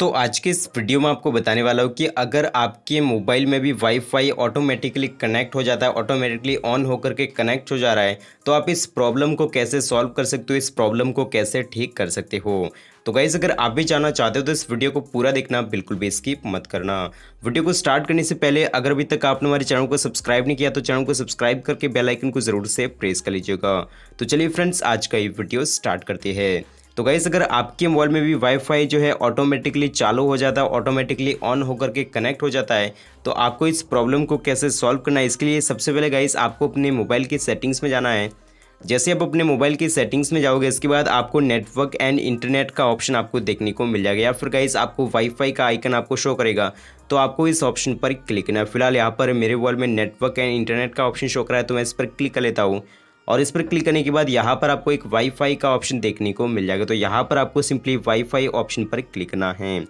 तो आज के इस वीडियो में आपको बताने वाला हूँ कि अगर आपके मोबाइल में भी वाईफाई ऑटोमेटिकली कनेक्ट हो जाता है ऑटोमेटिकली ऑन होकर के कनेक्ट हो जा रहा है तो आप इस प्रॉब्लम को कैसे सॉल्व कर सकते हो इस प्रॉब्लम को कैसे ठीक कर सकते हो तो गाइज़ अगर आप भी जानना चाहते हो तो इस वीडियो को पूरा देखना बिल्कुल भी स्किप मत करना वीडियो को स्टार्ट करने से पहले अगर अभी तक आपने हमारे चैनल को सब्सक्राइब नहीं किया तो चैनल को सब्सक्राइब करके बेल आइकन को ज़रूर से प्रेस कर लीजिएगा तो चलिए फ्रेंड्स आज का ये वीडियो स्टार्ट करते हैं तो गाइज़ अगर आपके मोबाइल में भी वाईफाई जो है ऑटोमेटिकली चालू हो जाता है ऑटोमेटिकली ऑन होकर के कनेक्ट हो जाता है तो आपको इस प्रॉब्लम को कैसे सॉल्व करना है इसके लिए सबसे पहले गाइज़ आपको अपने मोबाइल की सेटिंग्स में जाना है जैसे आप अपने मोबाइल की सेटिंग्स में जाओगे इसके बाद आपको नेटवर्क एंड इंटरनेट का ऑप्शन आपको देखने को मिल जाएगा या फिर गाइस आपको वाईफाई का आइकन आपको शो करेगा तो आपको इस ऑप्शन पर क्लिक करना है फिलहाल यहाँ पर मेरे मोबाइल में नेटवर्क एंड इंटरनेट का ऑप्शन शो कराया है तो मैं इस पर क्लिक कर लेता हूँ और इस पर क्लिक करने के बाद यहाँ पर आपको एक वाईफाई का ऑप्शन देखने को मिल जाएगा तो यहाँ पर आपको सिंपली वाईफाई ऑप्शन पर क्लिक करना है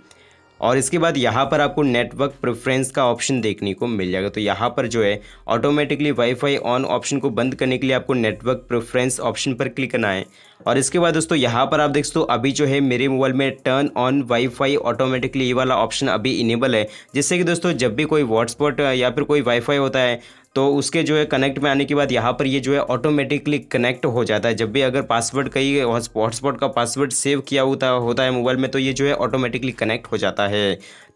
और इसके बाद यहाँ पर आपको नेटवर्क प्रेफरेंस का ऑप्शन देखने को मिल जाएगा तो यहाँ पर जो है ऑटोमेटिकली वाईफाई ऑन ऑप्शन को बंद करने के लिए आपको नेटवर्क प्रेफरेंस ऑप्शन पर क्लिक करना है और इसके बाद दोस्तों यहाँ पर आप देख सकते हो अभी जो है मेरे मोबाइल में टर्न ऑन वाईफाई ऑटोमेटिकली ये वाला ऑप्शन अभी इनेबल है जिससे कि दोस्तों जब भी कोई हॉटस्पॉट या फिर कोई वाईफाई होता है तो उसके जो है कनेक्ट में आने के बाद यहाँ पर ये जो है ऑटोमेटिकली कनेक्ट हो जाता है जब भी अगर पासवर्ड कहीं हॉटस्पॉट का पासवर्ड सेव किया होता होता है मोबाइल में तो ये जो है ऑटोमेटिकली कनेक्ट हो जाता है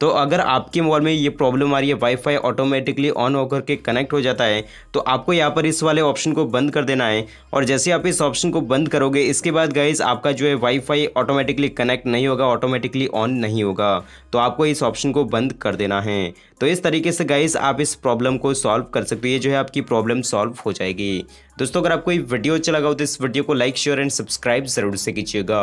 तो अगर आपके मोबाइल में ये प्रॉब्लम आ रही है वाईफाई ऑटोमेटिकली ऑन होकर के कनेक्ट हो जाता है तो आपको यहाँ पर इस वाले ऑप्शन को बंद कर देना है और जैसे आप इस ऑप्शन को बंद करोगे इसके बाद गाइज आपका जो है वाईफाई ऑटोमेटिकली कनेक्ट नहीं होगा ऑटोमेटिकली ऑन नहीं होगा तो आपको इस ऑप्शन को बंद कर देना है तो इस तरीके से गाइज आप इस प्रॉब्लम को सॉल्व कर सकते पे जो है आपकी प्रॉब्लम सॉल्व हो जाएगी दोस्तों अगर आपको ये वीडियो अच्छा लगा हो तो इस वीडियो को लाइक शेयर एंड सब्सक्राइब ज़रूर से कीजिएगा